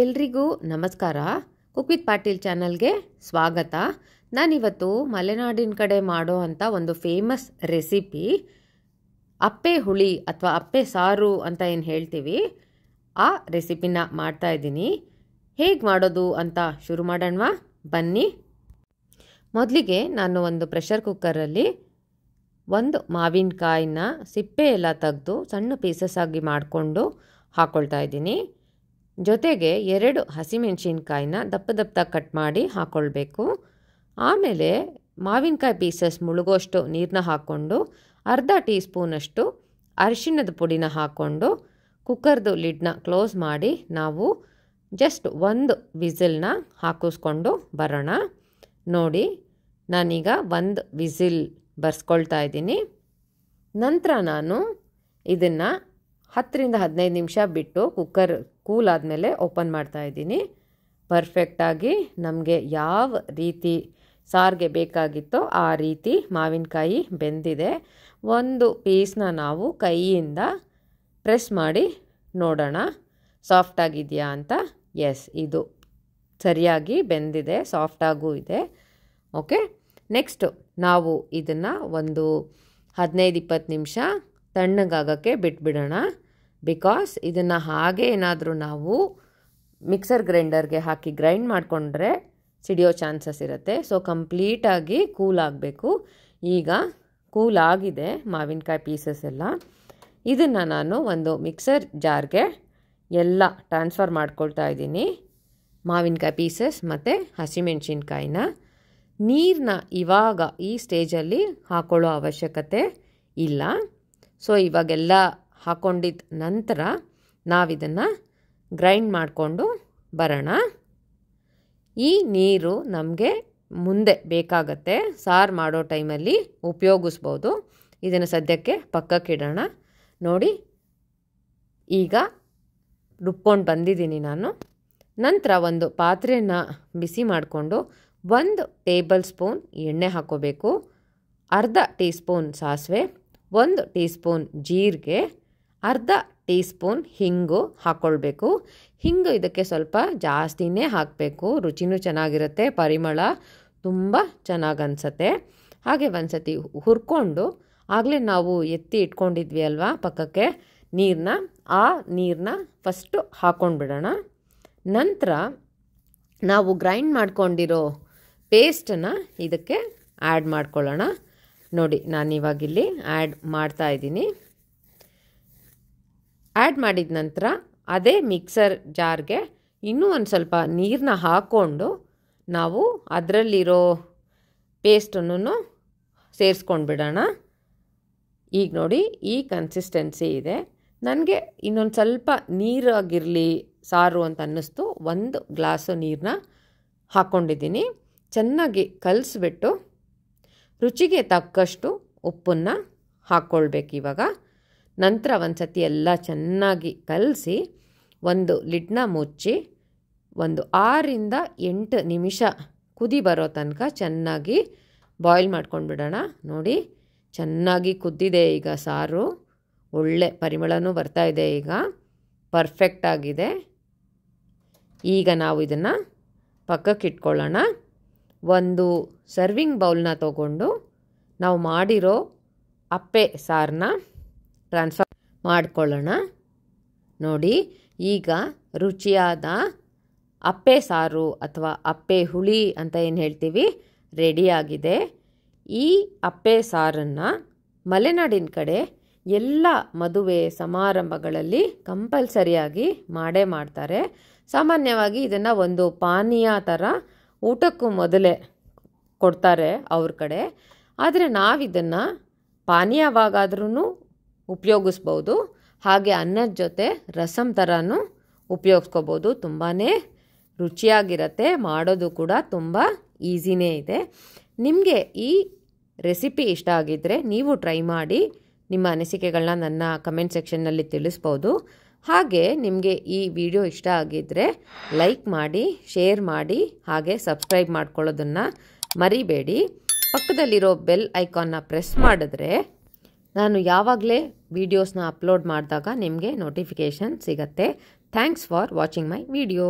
ಎಲ್ರಿಗೂ ನಮಸ್ಕಾರ cook with Patil ಚಾನಲ್ಗೆ ಸ್ವಾಗತ ನಾನಿವತ್ತು ಮಲೆನಾಡಿನ ಕಡೆ ಮಾಡೋ ಅಂಥ ಒಂದು ಫೇಮಸ್ ರೆಸಿಪಿ ಅಪ್ಪೆ ಹುಳಿ ಅಥವಾ ಅಪ್ಪೆ ಸಾರು ಅಂತ ಏನು ಹೇಳ್ತೀವಿ ಆ ರೆಸಿಪಿನ ಮಾಡ್ತಾ ಇದ್ದೀನಿ ಹೇಗೆ ಮಾಡೋದು ಅಂತ ಶುರು ಮಾಡೋಣ ಬನ್ನಿ ಮೊದಲಿಗೆ ನಾನು ಒಂದು ಪ್ರೆಷರ್ ಕುಕ್ಕರಲ್ಲಿ ಒಂದು ಮಾವಿನಕಾಯಿನ ಸಿಪ್ಪೆ ಎಲ್ಲ ತೆಗೆದು ಸಣ್ಣ ಪೀಸಸ್ ಆಗಿ ಮಾಡಿಕೊಂಡು ಹಾಕ್ಕೊಳ್ತಾ ಇದ್ದೀನಿ ಜೊತೆಗೆ ಎರಡು ಹಸಿಮೆಣಸಿನ್ಕಾಯಿನ ದಪ್ಪ ದಪ್ಪ ಕಟ್ ಮಾಡಿ ಹಾಕ್ಕೊಳ್ಬೇಕು ಆಮೇಲೆ ಮಾವಿನಕಾಯಿ ಪೀಸಸ್ ಮುಳುಗೋಷ್ಟು ನೀರನ್ನ ಹಾಕ್ಕೊಂಡು ಅರ್ಧ ಟೀ ಸ್ಪೂನಷ್ಟು ಅರಿಶಿಣದ ಪುಡಿನ ಹಾಕ್ಕೊಂಡು ಕುಕ್ಕರ್ದು ಲಿಡ್ನ ಕ್ಲೋಸ್ ಮಾಡಿ ನಾವು ಜಸ್ಟ್ ಒಂದು ವಿಸಿಲ್ನ ಹಾಕಿಸ್ಕೊಂಡು ಬರೋಣ ನೋಡಿ ನಾನೀಗ ಒಂದು ವಿಸಿಲ್ ಬರ್ಸ್ಕೊಳ್ತಾ ಇದ್ದೀನಿ ನಂತರ ನಾನು ಇದನ್ನು ಹತ್ತರಿಂದ ಹದಿನೈದು ನಿಮಿಷ ಬಿಟ್ಟು ಕುಕ್ಕರ್ ಕೂಲ್ ಆದಮೇಲೆ ಓಪನ್ ಮಾಡ್ತಾ ಇದ್ದೀನಿ ಪರ್ಫೆಕ್ಟಾಗಿ ನಮಗೆ ಯಾವ ರೀತಿ ಸಾರಿಗೆ ಬೇಕಾಗಿತ್ತೋ ಆ ರೀತಿ ಮಾವಿನಕಾಯಿ ಬೆಂದಿದೆ ಒಂದು ಪೀಸ್ನ ನಾವು ಕೈಯಿಂದ ಪ್ರೆಸ್ ಮಾಡಿ ನೋಡೋಣ ಸಾಫ್ಟ್ ಅಂತ ಎಸ್ ಇದು ಸರಿಯಾಗಿ ಬೆಂದಿದೆ ಸಾಫ್ಟಾಗೂ ಇದೆ ಓಕೆ ನೆಕ್ಸ್ಟು ನಾವು ಇದನ್ನು ಒಂದು ಹದಿನೈದು ಇಪ್ಪತ್ತು ನಿಮಿಷ ತಣ್ಣಗಾಗೋಕ್ಕೆ ಬಿಟ್ಬಿಡೋಣ ಬಿಕಾಸ್ ಇದನ್ನು ಹಾಗೆ ಏನಾದರೂ ನಾವು ಮಿಕ್ಸರ್ ಗ್ರೈಂಡರ್ಗೆ ಹಾಕಿ ಗ್ರೈಂಡ್ ಮಾಡಿಕೊಂಡ್ರೆ ಸಿಡಿಯೋ ಚಾನ್ಸಸ್ ಇರುತ್ತೆ ಸೊ ಕಂಪ್ಲೀಟಾಗಿ ಕೂಲ್ ಆಗಬೇಕು ಈಗ ಕೂಲ್ ಆಗಿದೆ ಮಾವಿನಕಾಯಿ ಪೀಸಸ್ ಎಲ್ಲ ಇದನ್ನು ನಾನು ಒಂದು ಮಿಕ್ಸರ್ ಜಾರ್ಗೆ ಎಲ್ಲ ಟ್ರಾನ್ಸ್ಫರ್ ಮಾಡ್ಕೊಳ್ತಾ ಇದ್ದೀನಿ ಮಾವಿನಕಾಯಿ ಪೀಸಸ್ ಮತ್ತು ಹಸಿಮೆಣ್ಸಿನ್ಕಾಯಿನ ನೀರನ್ನ ಇವಾಗ ಈ ಸ್ಟೇಜಲ್ಲಿ ಹಾಕೊಳ್ಳೋ ಅವಶ್ಯಕತೆ ಇಲ್ಲ ಸೊ ಇವಾಗೆಲ್ಲ ಹಾಕೊಂಡಿದ್ದ ನಂತರ ನಾವಿದನ್ನು ಗ್ರೈಂಡ್ ಮಾಡಿಕೊಂಡು ಬರೋಣ ಈ ನೀರು ನಮಗೆ ಮುಂದೆ ಬೇಕಾಗತ್ತೆ ಸಾರು ಮಾಡೋ ಟೈಮಲ್ಲಿ ಉಪಯೋಗಿಸ್ಬೋದು ಇದನ್ನು ಸದ್ಯಕ್ಕೆ ಪಕ್ಕಕ್ಕಿಡೋಣ ನೋಡಿ ಈಗ ರುಬ್ಕೊಂಡು ಬಂದಿದ್ದೀನಿ ನಾನು ನಂತರ ಒಂದು ಪಾತ್ರೆನ ಬಿಸಿ ಮಾಡಿಕೊಂಡು ಒಂದು ಟೇಬಲ್ ಸ್ಪೂನ್ ಎಣ್ಣೆ ಹಾಕೋಬೇಕು ಅರ್ಧ ಟೀ ಸ್ಪೂನ್ ಸಾಸಿವೆ ಒಂದು ಟೀ ಸ್ಪೂನ್ ಜೀರಿಗೆ ಅರ್ಧ ಟೀ ಸ್ಪೂನ್ ಹಿಂಗು ಹಾಕ್ಕೊಳ್ಬೇಕು ಹಿಂಗು ಇದಕ್ಕೆ ಸ್ವಲ್ಪ ಜಾಸ್ತಿನೇ ಹಾಕಬೇಕು ರುಚಿನೂ ಚೆನ್ನಾಗಿರುತ್ತೆ ಪರಿಮಳ ತುಂಬ ಚೆನ್ನಾಗಿ ಅನ್ಸುತ್ತೆ ಹಾಗೆ ಒಂದು ಸತಿ ಹುರ್ಕೊಂಡು ಆಗಲೇ ನಾವು ಎತ್ತಿ ಇಟ್ಕೊಂಡಿದ್ವಿ ಅಲ್ವಾ ಪಕ್ಕಕ್ಕೆ ನೀರನ್ನ ಆ ನೀರನ್ನ ಫಸ್ಟು ಹಾಕ್ಕೊಂಡ್ಬಿಡೋಣ ನಂತರ ನಾವು ಗ್ರೈಂಡ್ ಮಾಡ್ಕೊಂಡಿರೋ ಪೇಸ್ಟನ್ನು ಇದಕ್ಕೆ ಆ್ಯಡ್ ಮಾಡ್ಕೊಳ್ಳೋಣ ನೋಡಿ ನಾನು ನಾನಿವಾಗಿಲ್ಲಿ ಆ್ಯಡ್ ಮಾಡ್ತಾ ಇದ್ದೀನಿ ಆ್ಯಡ್ ಮಾಡಿದ ನಂತರ ಅದೇ ಮಿಕ್ಸರ್ ಜಾರ್ಗೆ ಇನ್ನೂ ಒಂದು ಸ್ವಲ್ಪ ನೀರನ್ನ ಹಾಕ್ಕೊಂಡು ನಾವು ಅದರಲ್ಲಿರೋ ಪೇಸ್ಟನ್ನು ಸೇರಿಸ್ಕೊಂಡು ಬಿಡೋಣ ಈಗ ನೋಡಿ ಈ ಕನ್ಸಿಸ್ಟೆನ್ಸಿ ಇದೆ ನನಗೆ ಇನ್ನೊಂದು ಸ್ವಲ್ಪ ನೀರಾಗಿರಲಿ ಸಾರು ಅಂತ ಅನ್ನಿಸ್ತು ಒಂದು ಗ್ಲಾಸು ನೀರನ್ನ ಹಾಕ್ಕೊಂಡಿದ್ದೀನಿ ಚೆನ್ನಾಗಿ ಕಲಸಿಬಿಟ್ಟು ರುಚಿಗೆ ತಕ್ಕಷ್ಟು ಉಪ್ಪನ್ನು ಹಾಕ್ಕೊಳ್ಬೇಕು ಇವಾಗ ನಂತರ ಒಂದು ಸತಿ ಎಲ್ಲ ಚೆನ್ನಾಗಿ ಕಲಸಿ ಒಂದು ಲಿಡ್ನ ಮುಚ್ಚಿ ಒಂದು ಆರಿಂದ ಎಂಟು ನಿಮಿಷ ಕುದಿ ಬರೋ ತನಕ ಚೆನ್ನಾಗಿ ಬಾಯ್ಲ್ ಮಾಡ್ಕೊಂಡು ಬಿಡೋಣ ನೋಡಿ ಚೆನ್ನಾಗಿ ಕುದ್ದಿದೆ ಈಗ ಸಾರು ಒಳ್ಳೆ ಪರಿಮಳನೂ ಬರ್ತಾ ಇದೆ ಈಗ ಪರ್ಫೆಕ್ಟ್ ಆಗಿದೆ ಈಗ ನಾವು ಇದನ್ನು ಪಕ್ಕಕ್ಕೆ ಇಟ್ಕೊಳ್ಳೋಣ ಒಂದು ಸರ್ವಿಂಗ್ ಬೌಲ್ನ ತಗೊಂಡು ನಾವು ಮಾಡಿರೋ ಅಪ್ಪೆ ಸಾರನ್ನ ಟ್ರಾನ್ಸ್ಫರ್ ಮಾಡಿಕೊಳ್ಳೋಣ ನೋಡಿ ಈಗ ರುಚಿಯಾದ ಅಪ್ಪೆ ಸಾರು ಅಥವಾ ಅಪ್ಪೆ ಹುಳಿ ಅಂತ ಏನು ಹೇಳ್ತೀವಿ ರೆಡಿಯಾಗಿದೆ ಈ ಅಪ್ಪೆ ಸಾರನ್ನು ಮಲೆನಾಡಿನ ಕಡೆ ಎಲ್ಲ ಮದುವೆ ಸಮಾರಂಭಗಳಲ್ಲಿ ಕಂಪಲ್ಸರಿಯಾಗಿ ಮಾಡೇ ಮಾಡ್ತಾರೆ ಸಾಮಾನ್ಯವಾಗಿ ಇದನ್ನು ಒಂದು ಪಾನೀಯ ಥರ ಊಟಕ್ಕೂ ಮೊದಲೇ ಕೊಡ್ತಾರೆ ಅವ್ರ ಕಡೆ ಆದರೆ ನಾವಿದನ್ನು ಪಾನೀಯವಾಗಾದ್ರೂ ಉಪಯೋಗಿಸ್ಬೋದು ಹಾಗೆ ಅನ್ನದ ಜೊತೆ ರಸಂ ಥರನೂ ಉಪಯೋಗಿಸ್ಕೋಬೋದು ತುಂಬಾ ರುಚಿಯಾಗಿರತ್ತೆ ಮಾಡೋದು ಕೂಡ ತುಂಬ ಈಸಿನೇ ಇದೆ ನಿಮಗೆ ಈ ರೆಸಿಪಿ ಇಷ್ಟ ಆಗಿದ್ದರೆ ನೀವು ಟ್ರೈ ಮಾಡಿ ನಿಮ್ಮ ಅನಿಸಿಕೆಗಳನ್ನ ನನ್ನ ಕಮೆಂಟ್ ಸೆಕ್ಷನ್ನಲ್ಲಿ ತಿಳಿಸ್ಬೋದು ಹಾಗೆ ನಿಮಗೆ ಈ ವಿಡಿಯೋ ಇಷ್ಟ ಆಗಿದ್ದರೆ ಲೈಕ್ ಮಾಡಿ ಶೇರ್ ಮಾಡಿ ಹಾಗೆ ಸಬ್ಸ್ಕ್ರೈಬ್ ಮಾಡ್ಕೊಳ್ಳೋದನ್ನು ಮರಿಬೇಡಿ ಪಕ್ಕದಲ್ಲಿರೋ ಬೆಲ್ ಐಕಾನ್ನ ಪ್ರೆಸ್ ಮಾಡಿದ್ರೆ ನಾನು ಯಾವಾಗಲೇ ವೀಡಿಯೋಸ್ನ ಅಪ್ಲೋಡ್ ಮಾಡಿದಾಗ ನಿಮಗೆ ನೋಟಿಫಿಕೇಷನ್ ಸಿಗತ್ತೆ thanks for watching my video